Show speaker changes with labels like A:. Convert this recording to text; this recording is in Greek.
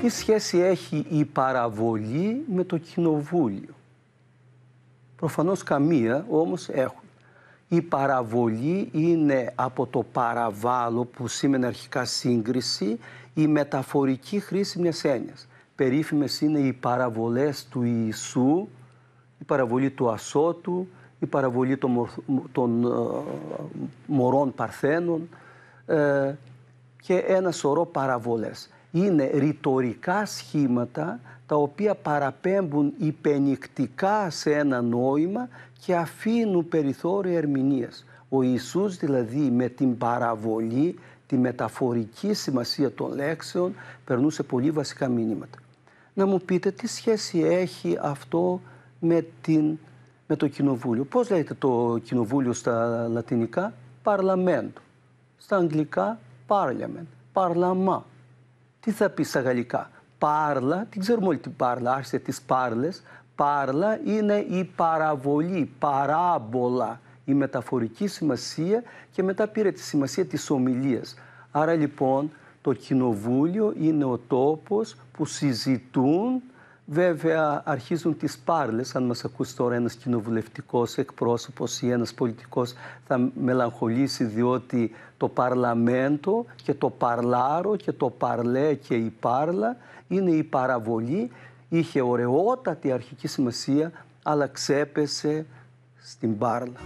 A: Τι σχέση έχει η παραβολή με το κοινοβούλιο. Προφανώς καμία, όμως έχουν. Η παραβολή είναι από το παραβάλλο που σήμαινε αρχικά σύγκριση η μεταφορική χρήση μιας έννοιας. Περίφημες είναι οι παραβολές του Ιησού, η παραβολή του Ασώτου, η παραβολή των, ε, μωρών Παρθένων ε, και ένα σωρό παραβολές είναι ρητορικά σχήματα τα οποία παραπέμπουν υπενικτικά σε ένα νόημα και αφήνουν περιθώριο ερμηνείας. Ο Ιησούς δηλαδή με την παραβολή, τη μεταφορική σημασία των λέξεων περνούσε πολύ βασικά μήνυματα. Να μου πείτε τι σχέση έχει αυτό με, το κοινοβούλιο. Πώς λέγεται το κοινοβούλιο στα λατινικά? Παρλαμέντο. Στα αγγλικά, parliament, παρλαμά τι θα πεις στα γαλλικά. Πάρλα, Την ξέρουμε όλοι την πάρλα, άρχισε τις πάρλες. Πάρλα είναι η παραβολή, παράβολα, η μεταφορική σημασία και μετά πήρε τη σημασία της ομιλίας. Άρα λοιπόν το κοινοβούλιο είναι ο τόπος που συζητούν Βέβαια, αρχίζουν τις πάρλες. Αν μας ακούσει τώρα ένας κοινοβουλευτικός εκπρόσωπος ή ένας πολιτικός, θα μελαγχολήσει διότι το παρλαμέντο και το παρλάρο και το παρλέ και η πάρλα είναι η παραβολή. Είχε ωραιότατη αρχική σημασία, αλλά ξέπεσε στην πάρλα.